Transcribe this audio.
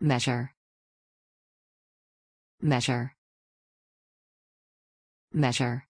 measure measure measure